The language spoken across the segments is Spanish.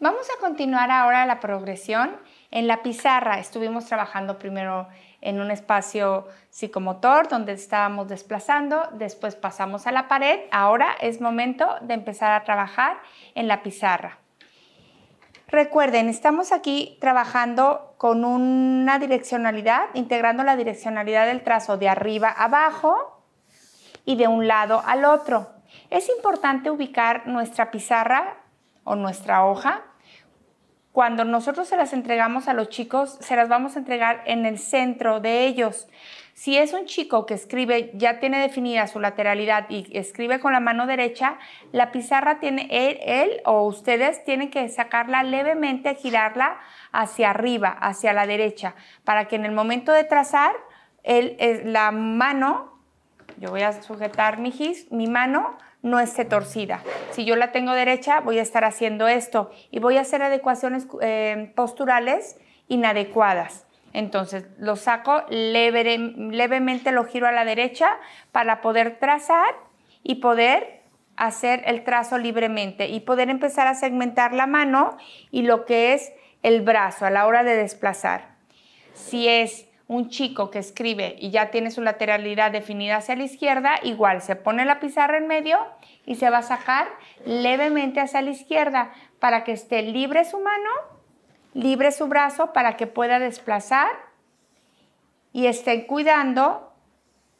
Vamos a continuar ahora la progresión. En la pizarra estuvimos trabajando primero en un espacio psicomotor donde estábamos desplazando, después pasamos a la pared. Ahora es momento de empezar a trabajar en la pizarra. Recuerden, estamos aquí trabajando con una direccionalidad, integrando la direccionalidad del trazo de arriba abajo y de un lado al otro. Es importante ubicar nuestra pizarra o nuestra hoja cuando nosotros se las entregamos a los chicos, se las vamos a entregar en el centro de ellos. Si es un chico que escribe, ya tiene definida su lateralidad y escribe con la mano derecha, la pizarra tiene, él, él, o ustedes tienen que sacarla levemente, girarla hacia arriba, hacia la derecha, para que en el momento de trazar, él, eh, la mano, yo voy a sujetar mi, mi mano, no esté torcida. Si yo la tengo derecha, voy a estar haciendo esto y voy a hacer adecuaciones eh, posturales inadecuadas. Entonces lo saco levemente, lo giro a la derecha para poder trazar y poder hacer el trazo libremente y poder empezar a segmentar la mano y lo que es el brazo a la hora de desplazar. Si es un chico que escribe y ya tiene su lateralidad definida hacia la izquierda, igual se pone la pizarra en medio y se va a sacar levemente hacia la izquierda para que esté libre su mano, libre su brazo para que pueda desplazar y esté cuidando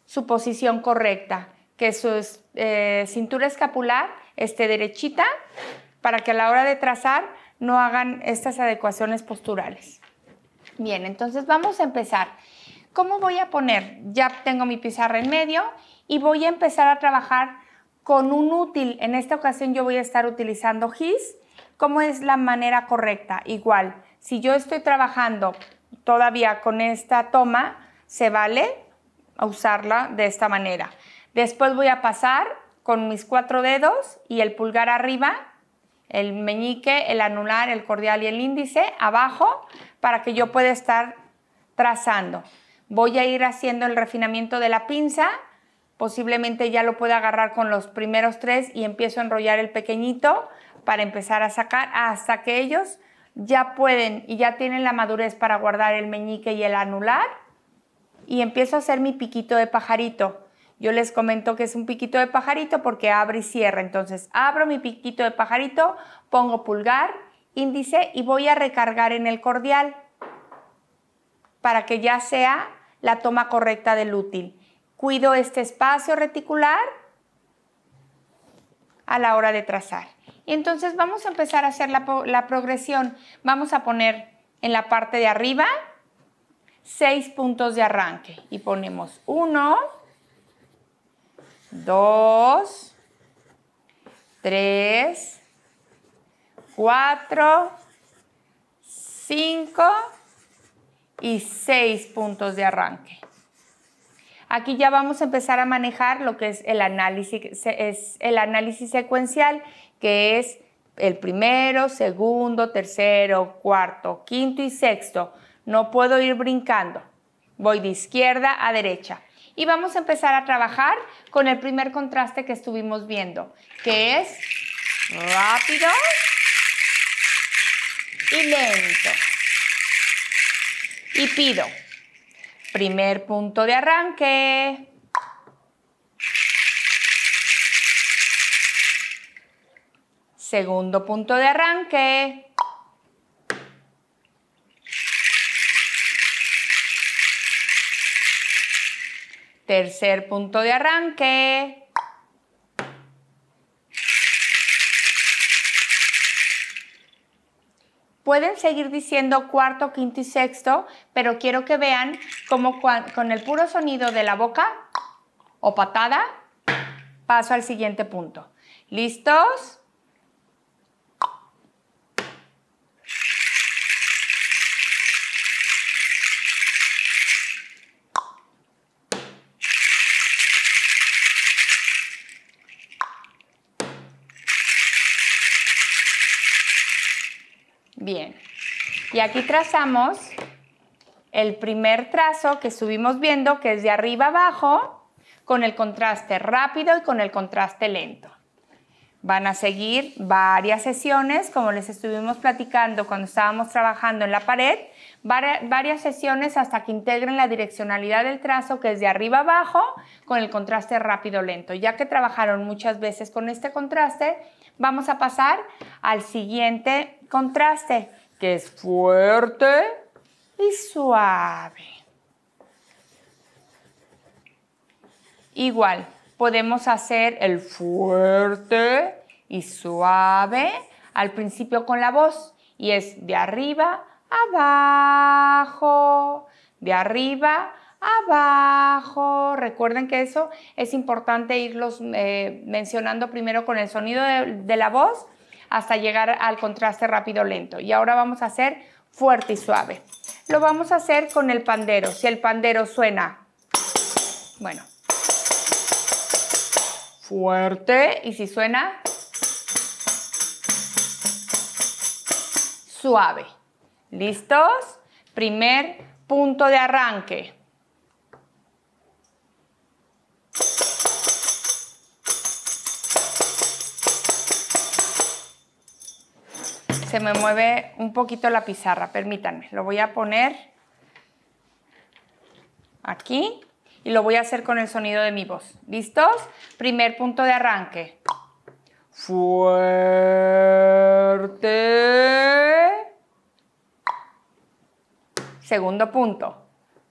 su posición correcta, que su eh, cintura escapular esté derechita para que a la hora de trazar no hagan estas adecuaciones posturales. Bien, entonces vamos a empezar. ¿Cómo voy a poner? Ya tengo mi pizarra en medio y voy a empezar a trabajar con un útil. En esta ocasión yo voy a estar utilizando GIS. ¿Cómo es la manera correcta? Igual, si yo estoy trabajando todavía con esta toma, se vale usarla de esta manera. Después voy a pasar con mis cuatro dedos y el pulgar arriba el meñique, el anular, el cordial y el índice abajo para que yo pueda estar trazando. Voy a ir haciendo el refinamiento de la pinza, posiblemente ya lo pueda agarrar con los primeros tres y empiezo a enrollar el pequeñito para empezar a sacar hasta que ellos ya pueden y ya tienen la madurez para guardar el meñique y el anular y empiezo a hacer mi piquito de pajarito. Yo les comento que es un piquito de pajarito porque abre y cierra. Entonces abro mi piquito de pajarito, pongo pulgar, índice y voy a recargar en el cordial para que ya sea la toma correcta del útil. Cuido este espacio reticular a la hora de trazar. Y entonces vamos a empezar a hacer la, progresión. Vamos a poner en la parte de arriba seis puntos de arranque y ponemos uno... Dos, tres, cuatro, cinco y seis puntos de arranque. Aquí ya vamos a empezar a manejar lo que es el análisis, es el análisis secuencial, que es el primero, segundo, tercero, cuarto, quinto y sexto. No puedo ir brincando. Voy de izquierda a derecha. Y vamos a empezar a trabajar con el primer contraste que estuvimos viendo, que es rápido y lento. Y pido. Primer punto de arranque. Segundo punto de arranque. Tercer punto de arranque. Pueden seguir diciendo cuarto, quinto y sexto, pero quiero que vean cómo con el puro sonido de la boca o patada paso al siguiente punto. ¿Listos? Y aquí trazamos el primer trazo que estuvimos viendo, que es de arriba abajo, con el contraste rápido y con el contraste lento. Van a seguir varias sesiones, como les estuvimos platicando cuando estábamos trabajando en la pared, varias sesiones hasta que integren la direccionalidad del trazo, que es de arriba abajo, con el contraste rápido-lento. Ya que trabajaron muchas veces con este contraste, vamos a pasar al siguiente contraste, que es fuerte y suave. Igual, podemos hacer el fuerte y suave al principio con la voz y es de arriba abajo, de arriba abajo. Recuerden que eso es importante irlos eh, mencionando primero con el sonido de la voz hasta llegar al contraste rápido lento. Y ahora vamos a hacer fuerte y suave. Lo vamos a hacer con el pandero. Si el pandero suena, bueno, fuerte y si suena, suave. ¿Listos? Primer punto de arranque. se me mueve un poquito la pizarra, permítanme. Lo voy a poner aquí y lo voy a hacer con el sonido de mi voz. ¿Listos? Primer punto de arranque. Fuerte. Segundo punto.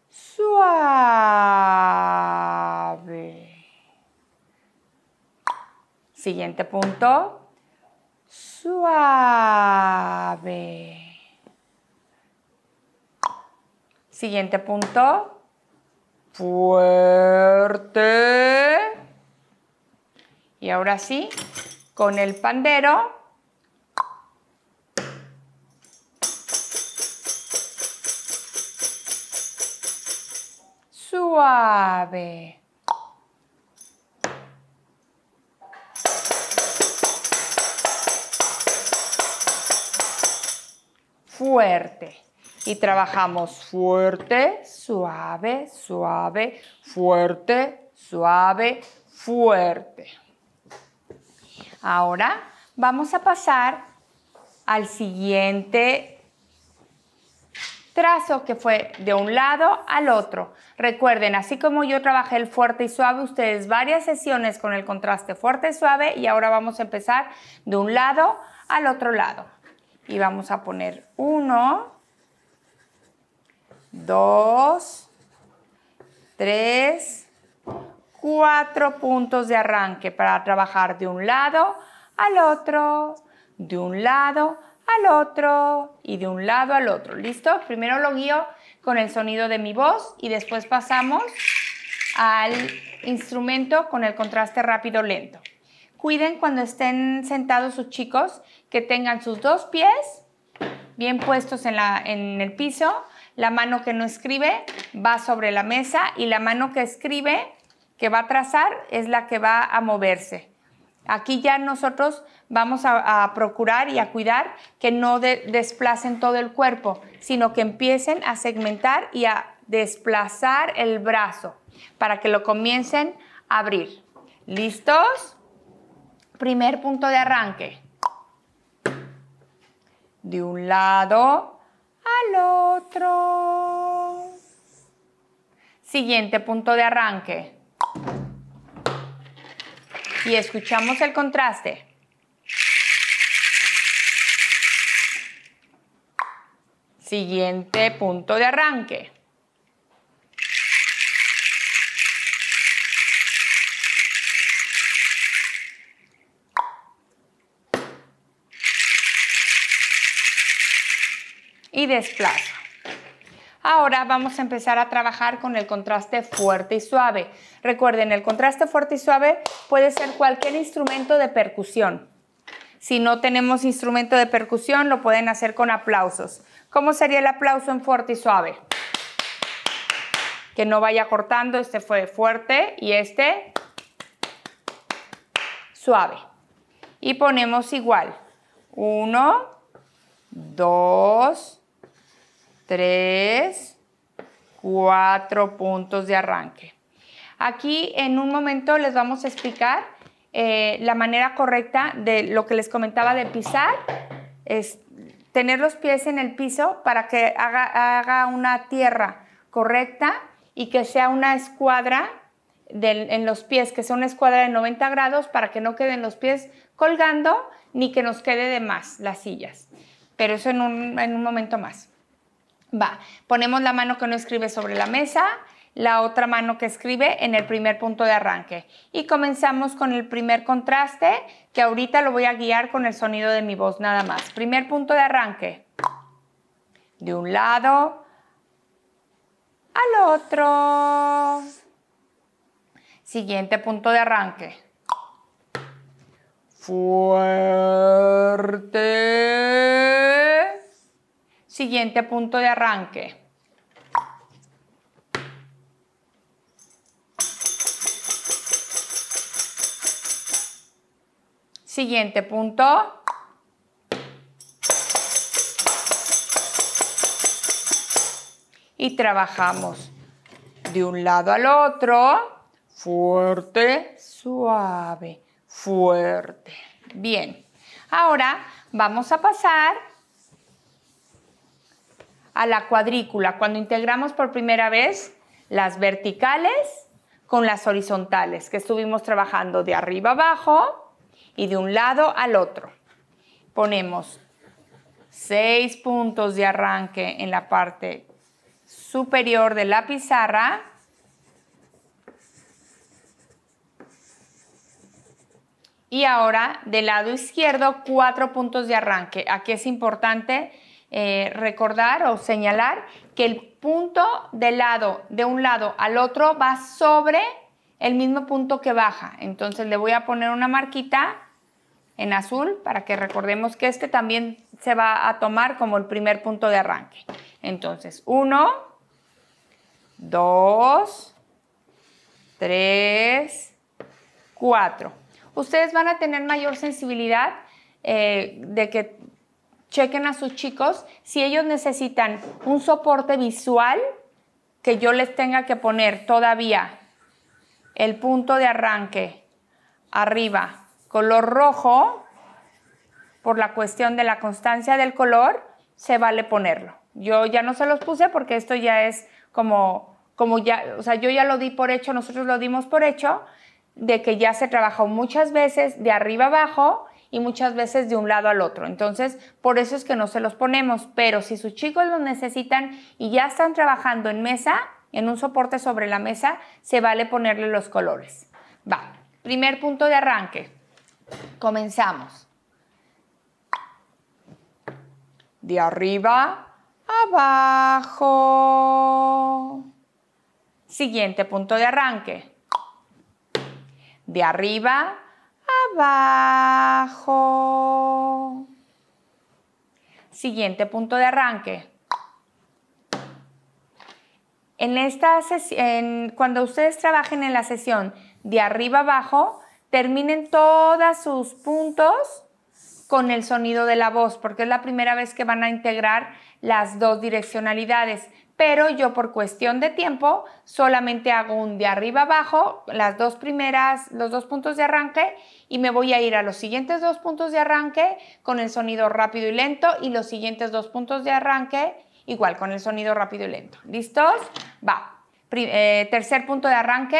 Suave. Siguiente punto Suave. Siguiente punto. Fuerte. Y ahora sí, con el pandero. Suave. Y trabajamos fuerte, suave, suave, fuerte, suave, fuerte. Ahora vamos a pasar al siguiente trazo que fue de un lado al otro. Recuerden, así como yo trabajé el fuerte y suave, ustedes varias sesiones con el contraste fuerte y suave y ahora vamos a empezar de un lado al otro lado y vamos a poner uno, 2, tres, cuatro puntos de arranque para trabajar de un lado al otro, de un lado al otro y de un lado al otro. ¿Listo? Primero lo guío con el sonido de mi voz y después pasamos al instrumento con el contraste rápido lento. Cuiden cuando estén sentados sus chicos que tengan sus dos pies bien puestos en, el piso, la mano que no escribe va sobre la mesa y la mano que escribe, que va a trazar, es la que va a moverse. Aquí ya nosotros vamos a, procurar y a cuidar que no desplacen todo el cuerpo, sino que empiecen a segmentar y a desplazar el brazo para que lo comiencen a abrir. ¿Listos? Primer punto de arranque de un lado al otro. Siguiente punto de arranque. Y escuchamos el contraste. Siguiente punto de arranque. desplazo. Ahora vamos a empezar a trabajar con el contraste fuerte y suave. Recuerden, el contraste fuerte y suave puede ser cualquier instrumento de percusión. Si no tenemos instrumento de percusión, lo pueden hacer con aplausos. ¿Cómo sería el aplauso en fuerte y suave? Que no vaya cortando, este fue fuerte y este suave. Y ponemos igual. Uno, dos, tres, cuatro puntos de arranque. Aquí en un momento les vamos a explicar eh, la manera correcta de lo que les comentaba de pisar, es tener los pies en el piso para que haga, una tierra correcta y que sea una escuadra en los pies, que sea una escuadra de 90 grados para que no queden los pies colgando ni que nos quede de más las sillas. Pero eso en un momento más. Va, ponemos la mano que no escribe sobre la mesa, la otra mano que escribe en el primer punto de arranque. Y comenzamos con el primer contraste, que ahorita lo voy a guiar con el sonido de mi voz nada más. Primer punto de arranque. De un lado al otro. Siguiente punto de arranque. Fuerte siguiente punto de arranque. Siguiente punto. Y trabajamos de un lado al otro. Fuerte, suave, fuerte. Bien. Ahora vamos a pasar a la cuadrícula cuando integramos por primera vez las verticales con las horizontales que estuvimos trabajando de arriba abajo y de un lado al otro. Ponemos seis puntos de arranque en la parte superior de la pizarra. Y ahora del lado izquierdo, cuatro puntos de arranque. Aquí es importante eh, recordar o señalar que el punto de lado, de un lado al otro, va sobre el mismo punto que baja. Entonces le voy a poner una marquita en azul para que recordemos que este también se va a tomar como el primer punto de arranque. Entonces, 1, 2, tres, cuatro. Ustedes van a tener mayor sensibilidad eh, de que chequen a sus chicos si ellos necesitan un soporte visual que yo les tenga que poner todavía el punto de arranque arriba, color rojo, por la cuestión de la constancia del color, se vale ponerlo. Yo ya no se los puse porque esto ya es como, como ya, o sea, yo ya lo di por hecho, nosotros lo dimos por hecho, de que ya se trabajó muchas veces de arriba abajo y muchas veces de un lado al otro. Entonces, por eso es que no se los ponemos, pero si sus chicos los necesitan y ya están trabajando en mesa, en un soporte sobre la mesa, se vale ponerle los colores. Va, primer punto de arranque. Comenzamos. De arriba abajo. Siguiente punto de arranque. De arriba abajo. Siguiente punto de arranque. En esta sesión, cuando ustedes trabajen en la sesión de arriba abajo, terminen todos sus puntos con el sonido de la voz, porque es la primera vez que van a integrar las dos direccionalidades. Pero yo por cuestión de tiempo solamente hago un de arriba abajo, las dos primeras, los dos puntos de arranque y me voy a ir a los siguientes dos puntos de arranque con el sonido rápido y lento y los siguientes dos puntos de arranque igual con el sonido rápido y lento. ¿Listos? Va. Eh, tercer punto de arranque.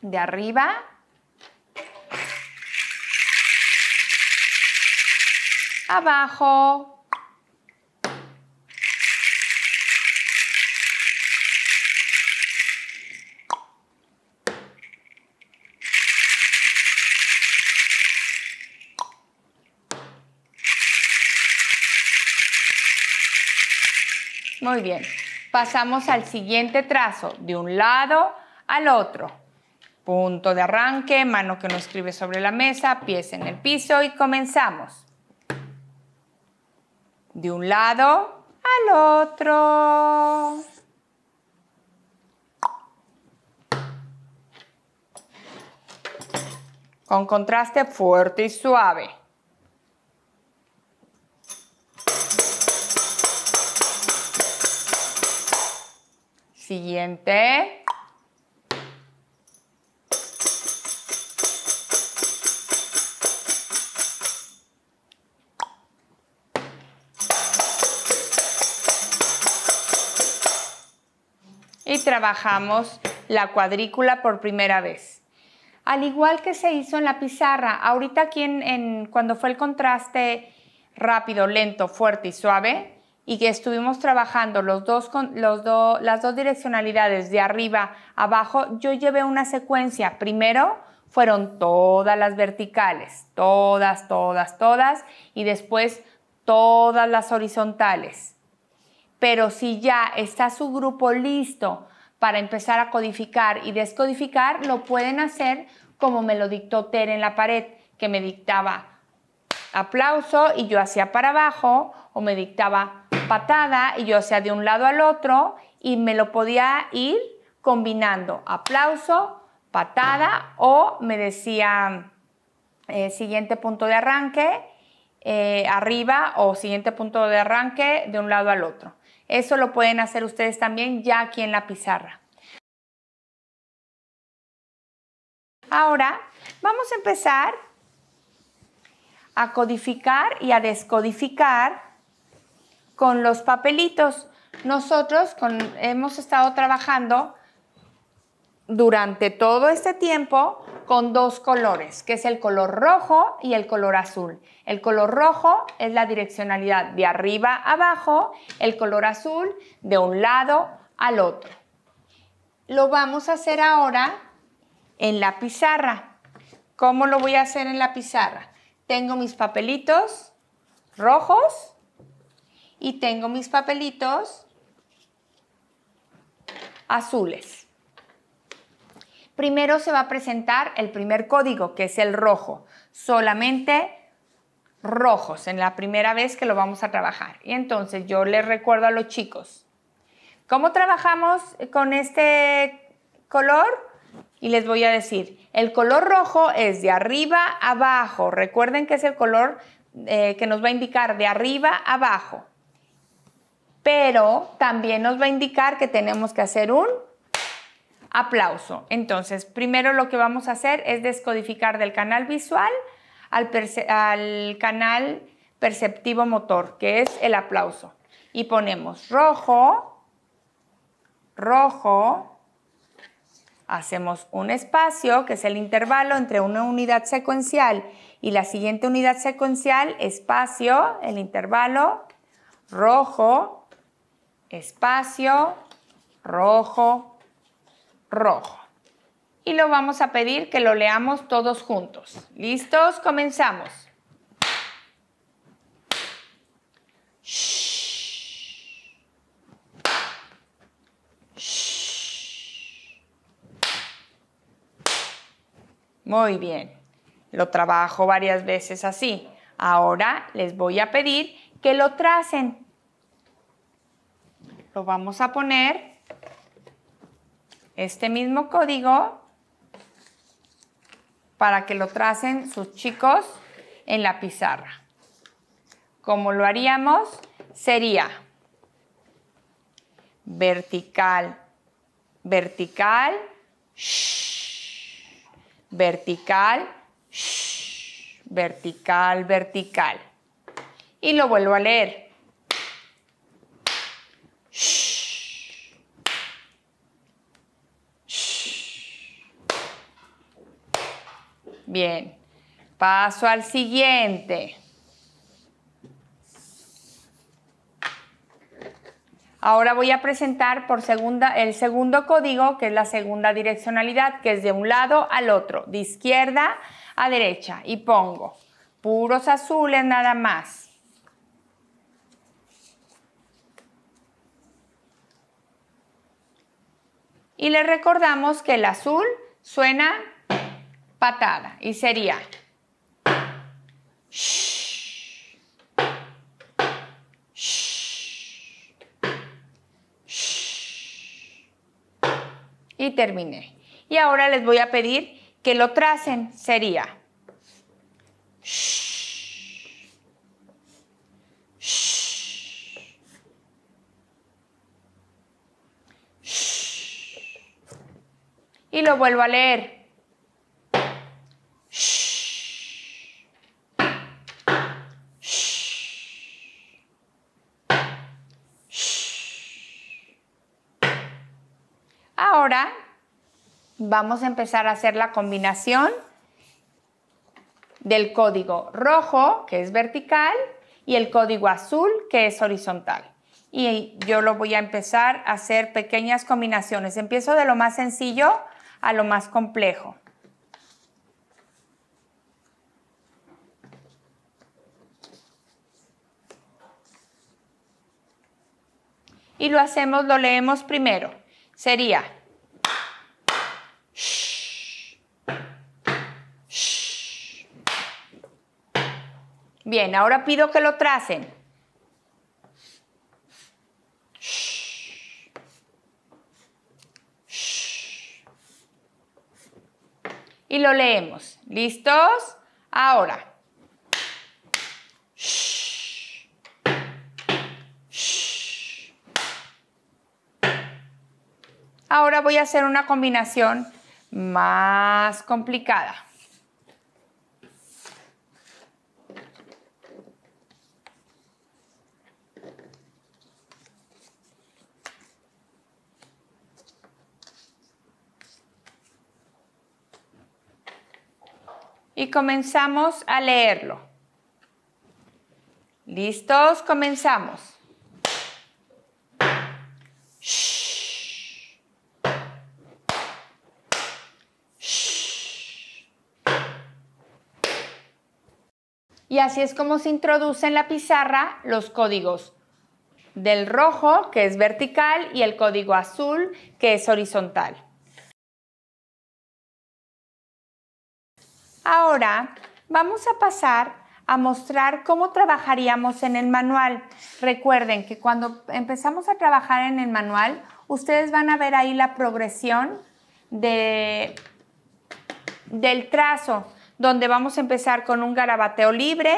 De arriba. Abajo. Muy bien. Pasamos al siguiente trazo, de un lado al otro. Punto de arranque, mano que no escribe sobre la mesa, pies en el piso y comenzamos. De un lado al otro. Con contraste fuerte y suave. Siguiente. Y trabajamos la cuadrícula por primera vez. Al igual que se hizo en la pizarra, ahorita aquí en, cuando fue el contraste rápido, lento, fuerte y suave, y que estuvimos trabajando los dos las dos direccionalidades de arriba abajo, yo llevé una secuencia. Primero fueron todas las verticales, todas, todas, todas, y después todas las horizontales. Pero si ya está su grupo listo para empezar a codificar y descodificar, lo pueden hacer como me lo dictó Ter en la pared, que me dictaba aplauso y yo hacía para abajo, o me dictaba patada y yo hacía de un lado al otro y me lo podía ir combinando aplauso, patada o me decía eh, siguiente punto de arranque eh, arriba o siguiente punto de arranque de un lado al otro. Eso lo pueden hacer ustedes también ya aquí en la pizarra. Ahora vamos a empezar a codificar y a descodificar con los papelitos. Nosotros hemos estado trabajando durante todo este tiempo con dos colores, que es el color rojo y el color azul. El color rojo es la direccionalidad de arriba a abajo, el color azul de un lado al otro. Lo vamos a hacer ahora en la pizarra. ¿Cómo lo voy a hacer en la pizarra? Tengo mis papelitos rojos y tengo mis papelitos azules. Primero se va a presentar el primer código, que es el rojo. Solamente rojos en la primera vez que lo vamos a trabajar. Y entonces yo les recuerdo a los chicos, ¿cómo trabajamos con este color? Y les voy a decir, el color rojo es de arriba abajo. Recuerden que es el color eh, que nos va a indicar de arriba abajo pero también nos va a indicar que tenemos que hacer un aplauso. Entonces, primero lo que vamos a hacer es descodificar del canal visual al, canal perceptivo motor, que es el aplauso. Y ponemos rojo, rojo, hacemos un espacio, que es el intervalo entre una unidad secuencial y la siguiente unidad secuencial, espacio, el intervalo, rojo, espacio, rojo, rojo. Y lo vamos a pedir que lo leamos todos juntos. ¿Listos? Comenzamos. Muy bien. Lo trabajo varias veces así. Ahora les voy a pedir que lo tracen lo vamos a poner, este mismo código, para que lo tracen sus chicos en la pizarra. Como lo haríamos, sería vertical, vertical, vertical, vertical, vertical. Y lo vuelvo a leer Bien. Paso al siguiente. Ahora voy a presentar por segunda, el segundo código, que es la segunda direccionalidad, que es de un lado al otro, de izquierda a derecha. Y pongo puros azules nada más. Y le recordamos que el azul suena patada y sería. y terminé. Y ahora les voy a pedir que lo tracen. Sería. Y lo vuelvo a leer. Ahora vamos a empezar a hacer la combinación del código rojo, que es vertical, y el código azul, que es horizontal. Y yo lo voy a empezar a hacer pequeñas combinaciones. Empiezo de lo más sencillo a lo más complejo. Y lo hacemos, lo leemos primero sería Bien, ahora pido que lo tracen. Y lo leemos. ¿Listos? Ahora. Ahora voy a hacer una combinación más complicada. y comenzamos a leerlo. ¿Listos? Comenzamos. Y así es como se introduce en la pizarra los códigos del rojo, que es vertical, y el código azul, que es horizontal. Ahora vamos a pasar a mostrar cómo trabajaríamos en el manual. Recuerden que cuando empezamos a trabajar en el manual, ustedes van a ver ahí la progresión del trazo donde vamos a empezar con un garabateo libre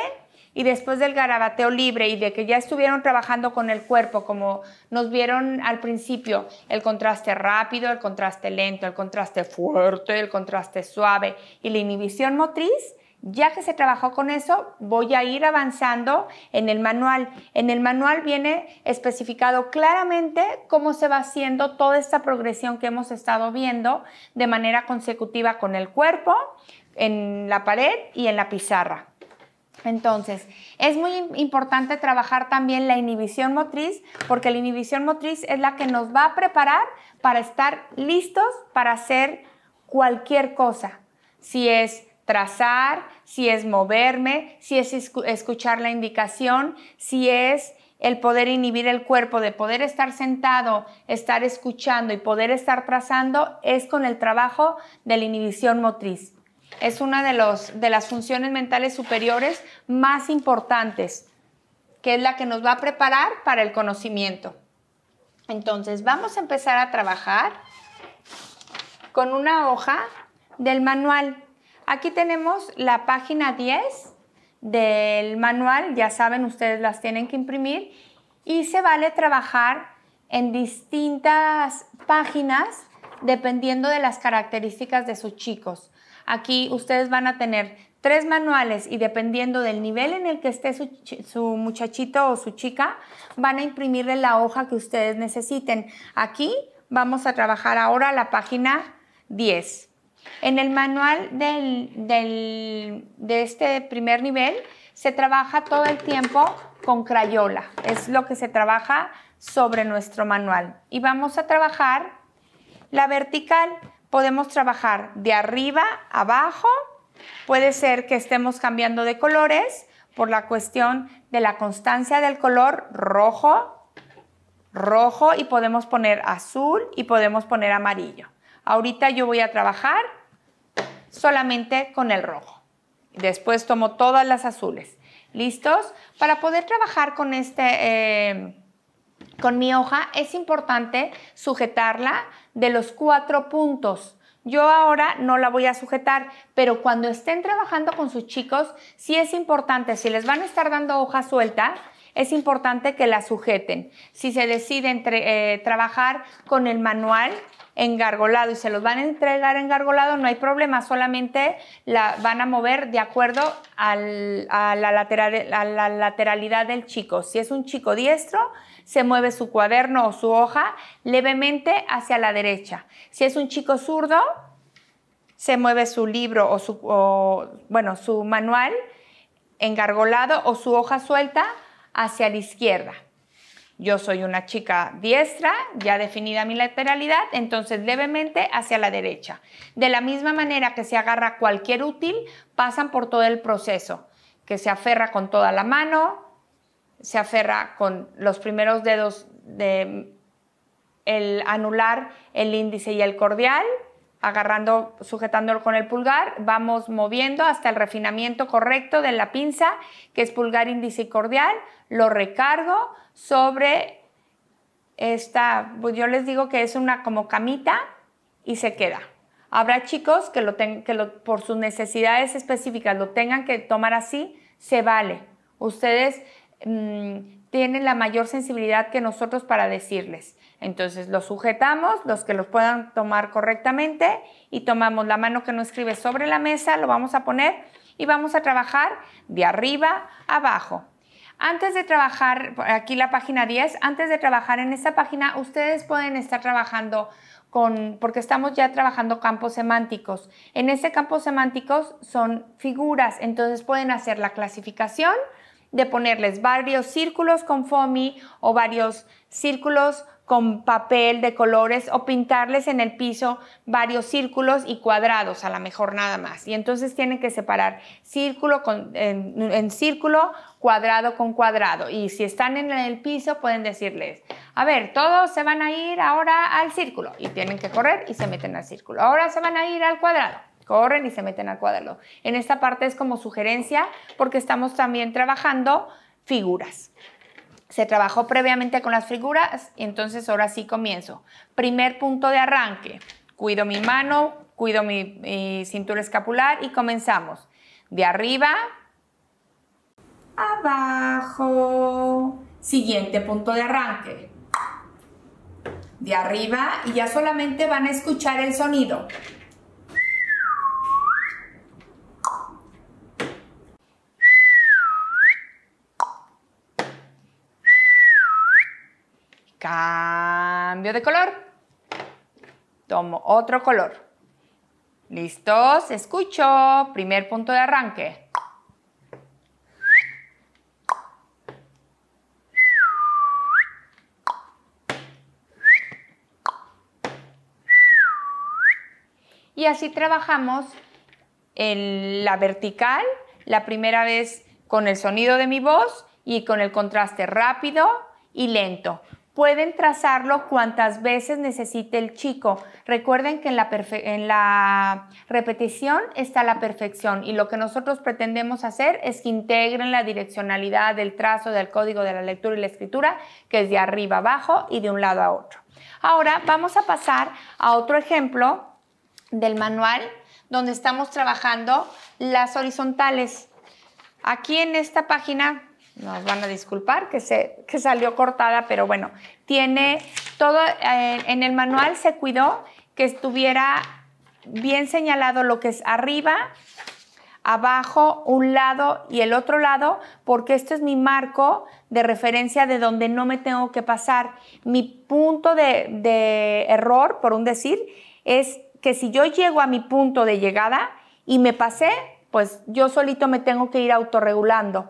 y después del garabateo libre y de que ya estuvieron trabajando con el cuerpo, como nos vieron al principio, el contraste rápido, el contraste lento, el contraste fuerte, el contraste suave y la inhibición motriz, ya que se trabajó con eso, voy a ir avanzando en el manual. En el manual viene especificado claramente cómo se va haciendo toda esta progresión que hemos estado viendo de manera consecutiva con el cuerpo, en la pared y en la pizarra. Entonces, es muy importante trabajar también la inhibición motriz, porque la inhibición motriz es la que nos va a preparar para estar listos para hacer cualquier cosa. Si es trazar, si es moverme, si es escuchar la indicación, si es el poder inhibir el cuerpo, de poder estar sentado, estar escuchando y poder estar trazando, es con el trabajo de la inhibición motriz. Es una de, las funciones mentales superiores más importantes, que es la que nos va a preparar para el conocimiento. Entonces, vamos a empezar a trabajar con una hoja del manual. Aquí tenemos la página 10 del manual, ya saben, ustedes las tienen que imprimir y se vale trabajar en distintas páginas dependiendo de las características de sus chicos. Aquí ustedes van a tener tres manuales y dependiendo del nivel en el que esté su, muchachito o su chica, van a imprimirle la hoja que ustedes necesiten. Aquí vamos a trabajar ahora la página 10. En el manual de este primer nivel se trabaja todo el tiempo con crayola. Es lo que se trabaja sobre nuestro manual. Y vamos a trabajar la vertical podemos trabajar de arriba abajo. Puede ser que estemos cambiando de colores por la cuestión de la constancia del color rojo, rojo y podemos poner azul y podemos poner amarillo. Ahorita yo voy a trabajar solamente con el rojo. Después tomo todas las azules. ¿Listos? Para poder trabajar con este eh, con mi hoja es importante sujetarla de los cuatro puntos. Yo ahora no la voy a sujetar, pero cuando estén trabajando con sus chicos, sí es importante, si les van a estar dando hoja suelta, es importante que la sujeten. Si se deciden eh, trabajar con el manual engargolado y se los van a entregar engargolado, no hay problema, solamente la van a mover de acuerdo a la lateralidad del chico. Si es un chico diestro, se mueve su cuaderno o su hoja levemente hacia la derecha. Si es un chico zurdo, se mueve su libro o su, bueno, su manual engargolado o su hoja suelta hacia la izquierda. Yo soy una chica diestra, ya definida mi lateralidad, entonces levemente hacia la derecha. De la misma manera que se agarra cualquier útil, pasan por todo el proceso, que se aferra con toda la mano, se aferra con los primeros dedos de el anular, el índice y el cordial, agarrando, sujetándolo con el pulgar, vamos moviendo hasta el refinamiento correcto de la pinza, que es pulgar, índice y cordial, lo recargo sobre esta, pues yo les digo que es una como camita y se queda. Habrá chicos que, lo que por sus necesidades específicas lo tengan que tomar así, se vale. Ustedes Mm, tienen la mayor sensibilidad que nosotros para decirles. Entonces los sujetamos, los que los puedan tomar correctamente y tomamos la mano que no escribe sobre la mesa, lo vamos a poner y vamos a trabajar de arriba abajo. Antes de trabajar, aquí la página 10, antes de trabajar en esta página, ustedes pueden estar trabajando con, porque estamos ya trabajando campos semánticos. En ese campo semánticos son figuras, entonces pueden hacer la clasificación, de ponerles varios círculos con foamy o varios círculos con papel de colores o pintarles en el piso varios círculos y cuadrados, a lo mejor nada más. Y entonces tienen que separar círculo con, en, círculo, cuadrado con cuadrado. Y si están en el piso pueden decirles, a ver, todos se van a ir ahora al círculo y tienen que correr y se meten al círculo. Ahora se van a ir al cuadrado corren y se meten al cuaderno. En esta parte es como sugerencia porque estamos también trabajando figuras. Se trabajó previamente con las figuras, entonces ahora sí comienzo. Primer punto de arranque. Cuido mi mano, cuido mi, mi cintura escapular y comenzamos. De arriba, abajo. Siguiente punto de arranque. De arriba y ya solamente van a escuchar el sonido. Cambio de color. Tomo otro color. ¿Listos? Escucho. Primer punto de arranque. Y así trabajamos en la vertical, la primera vez con el sonido de mi voz y con el contraste rápido y lento. Pueden trazarlo cuantas veces necesite el chico. Recuerden que en la, repetición está la perfección y lo que nosotros pretendemos hacer es que integren la direccionalidad del trazo, del código de la lectura y la escritura, que es de arriba abajo y de un lado a otro. Ahora vamos a pasar a otro ejemplo del manual donde estamos trabajando las horizontales. Aquí en esta página nos van a disculpar que, que salió cortada, pero bueno, tiene todo, eh, en el manual se cuidó que estuviera bien señalado lo que es arriba, abajo, un lado y el otro lado, porque esto es mi marco de referencia de donde no me tengo que pasar. Mi punto de, de error, por un decir, es que si yo llego a mi punto de llegada y me pasé, pues yo solito me tengo que ir autorregulando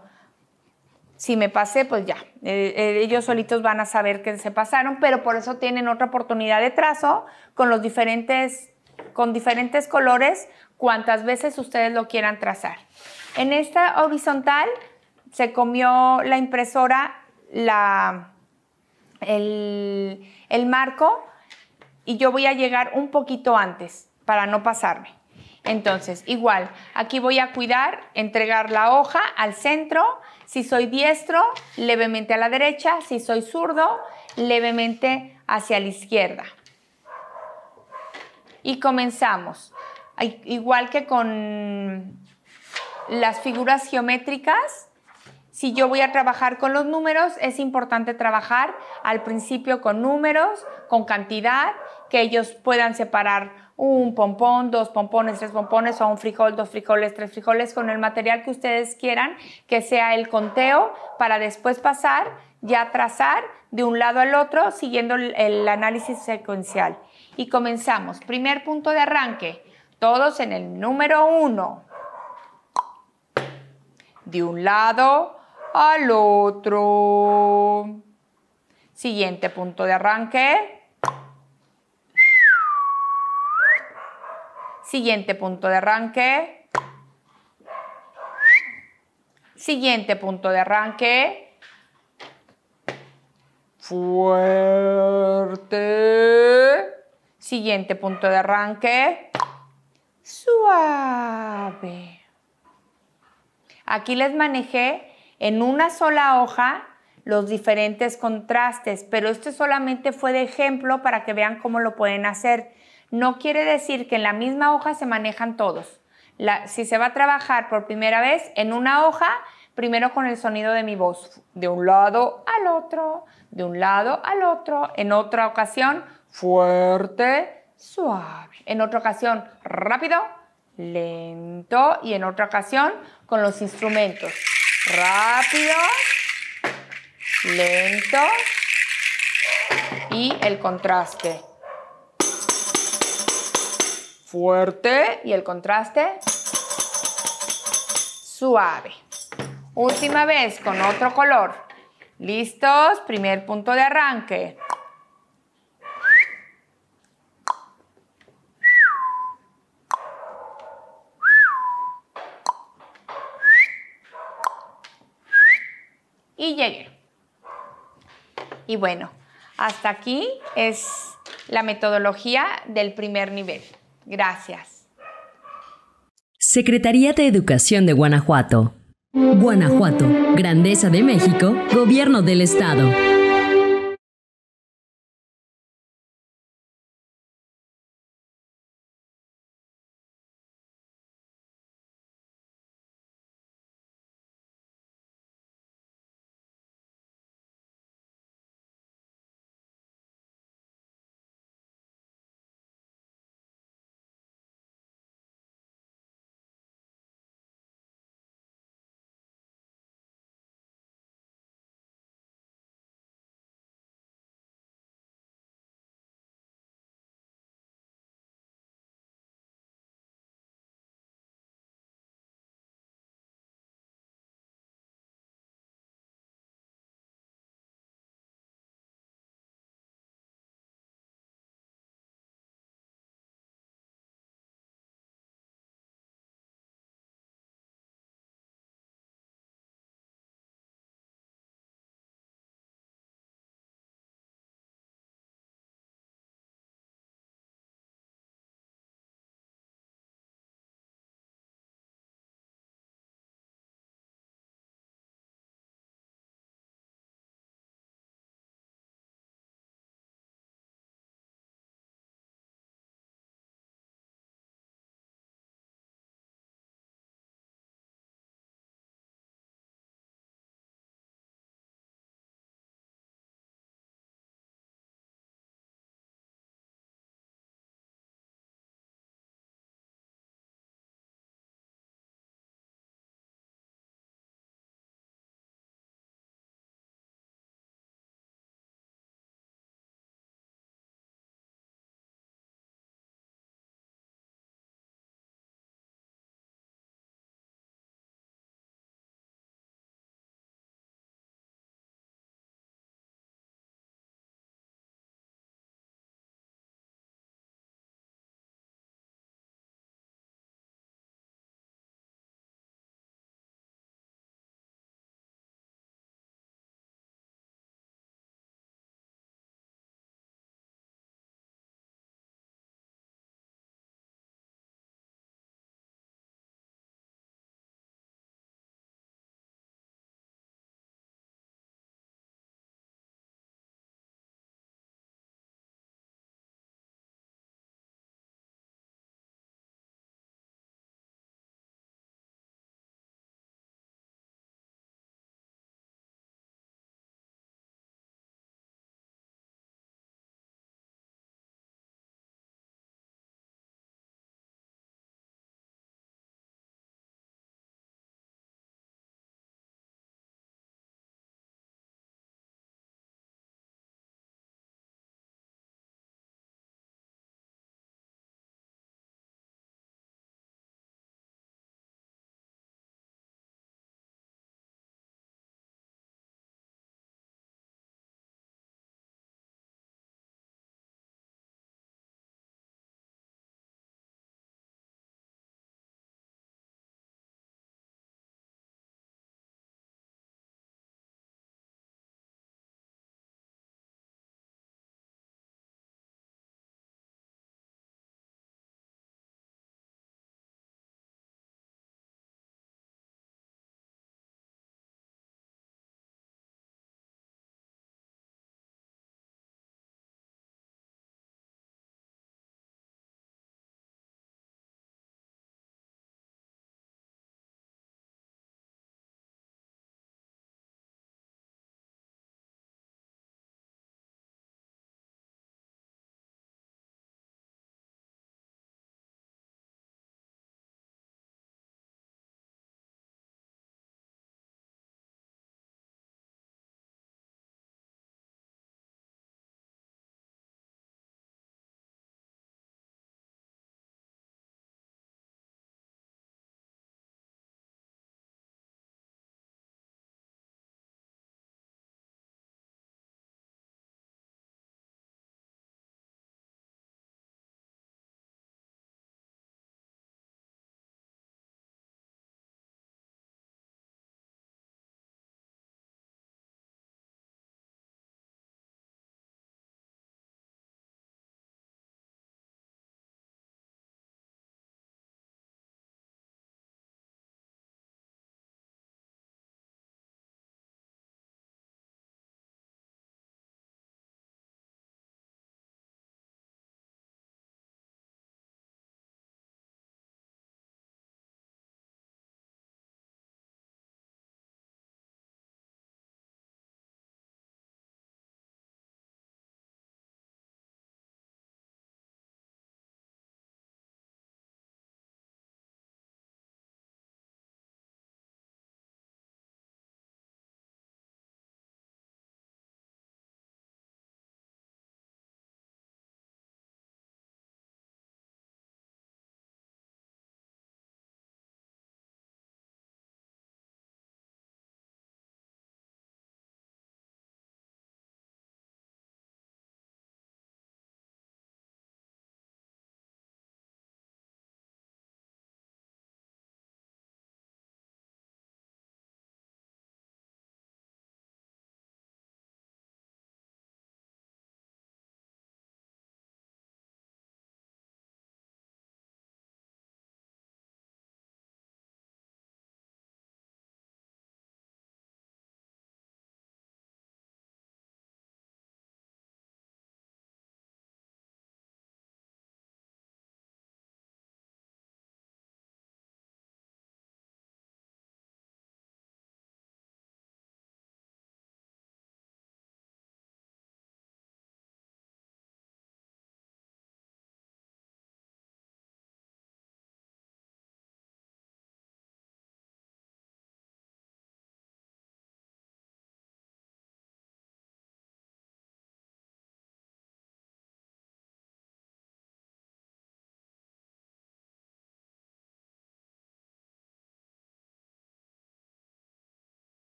si me pasé, pues ya, eh, eh, ellos solitos van a saber que se pasaron, pero por eso tienen otra oportunidad de trazo con los diferentes, con diferentes colores, cuantas veces ustedes lo quieran trazar. En esta horizontal se comió la impresora, el, el marco, y yo voy a llegar un poquito antes para no pasarme. Entonces, igual, aquí voy a cuidar, entregar la hoja al centro, si soy diestro, levemente a la derecha. Si soy zurdo, levemente hacia la izquierda. Y comenzamos. Igual que con las figuras geométricas, si yo voy a trabajar con los números, es importante trabajar al principio con números, con cantidad, que ellos puedan separar un pompón, dos pompones, tres pompones o un frijol, dos frijoles, tres frijoles, con el material que ustedes quieran, que sea el conteo para después pasar, ya trazar de un lado al otro siguiendo el análisis secuencial. Y comenzamos. Primer punto de arranque. Todos en el número uno. De un lado al otro. Siguiente punto de arranque Siguiente punto de arranque. Siguiente punto de arranque. Fuerte. Siguiente punto de arranque. Suave. Aquí les manejé en una sola hoja los diferentes contrastes, pero este solamente fue de ejemplo para que vean cómo lo pueden hacer no quiere decir que en la misma hoja se manejan todos. si se va a trabajar por primera vez en una hoja, primero con el sonido de mi voz, de un lado al otro, de un lado al otro, en otra ocasión fuerte, suave, en otra ocasión rápido, lento y en otra ocasión con los instrumentos, rápido, lento y el contraste fuerte y el contraste suave. Última vez con otro color. ¿Listos? Primer punto de arranque. Y llegué. Y bueno, hasta aquí es la metodología del primer nivel. Gracias. Secretaría de Educación de Guanajuato. Guanajuato, Grandeza de México, Gobierno del Estado.